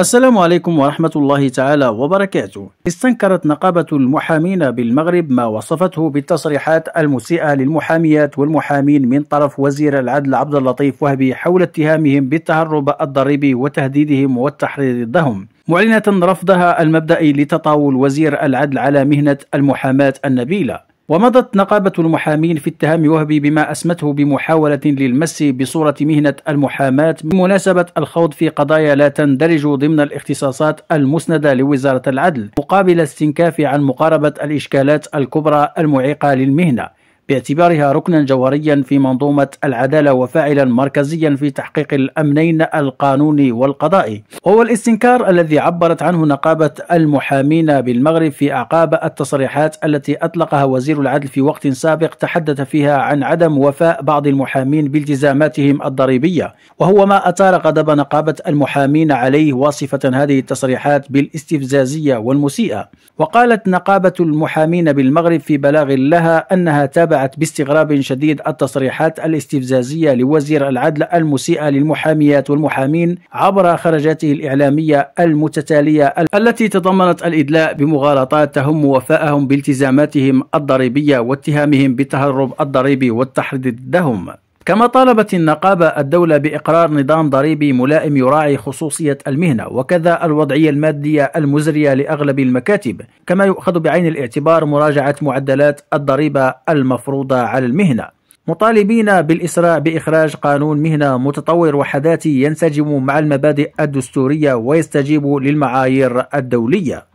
السلام عليكم ورحمة الله تعالى وبركاته استنكرت نقابة المحامين بالمغرب ما وصفته بالتصريحات المسيئة للمحاميات والمحامين من طرف وزير العدل عبد اللطيف وهبي حول اتهامهم بالتهرب الضريبي وتهديدهم والتحريض ضدهم معلنة رفضها المبدئي لتطاول وزير العدل على مهنة المحاماة النبيلة ومضت نقابة المحامين في اتهام وهبي بما أسمته بمحاولة للمس بصورة مهنة المحاماة بمناسبة الخوض في قضايا لا تندرج ضمن الاختصاصات المسندة لوزارة العدل مقابل استنكاف عن مقاربة الإشكالات الكبرى المعيقة للمهنة باعتبارها ركنا جوهريا في منظومة العدالة وفاعلا مركزيا في تحقيق الأمنين القانوني والقضائي وهو الاستنكار الذي عبرت عنه نقابة المحامين بالمغرب في أعقاب التصريحات التي أطلقها وزير العدل في وقت سابق تحدث فيها عن عدم وفاء بعض المحامين بالتزاماتهم الضريبية وهو ما أثار غضب نقابة المحامين عليه واصفة هذه التصريحات بالاستفزازية والمسيئة وقالت نقابة المحامين بالمغرب في بلاغ لها أنها تابعت تابعت باستغراب شديد التصريحات الاستفزازية لوزير العدل المسيئة للمحاميات والمحامين عبر خرجاته الإعلامية المتتالية التي تضمنت الإدلاء بمغالطات تهم وفاءهم بالتزاماتهم الضريبية واتهامهم بالتهرب الضريبي والتحريض لهم كما طالبت النقابة الدولة بإقرار نظام ضريبي ملائم يراعي خصوصية المهنة وكذا الوضعية المادية المزرية لأغلب المكاتب كما يؤخذ بعين الاعتبار مراجعة معدلات الضريبة المفروضة على المهنة مطالبين بالإسراع بإخراج قانون مهنة متطور وحداتي ينسجم مع المبادئ الدستورية ويستجيب للمعايير الدولية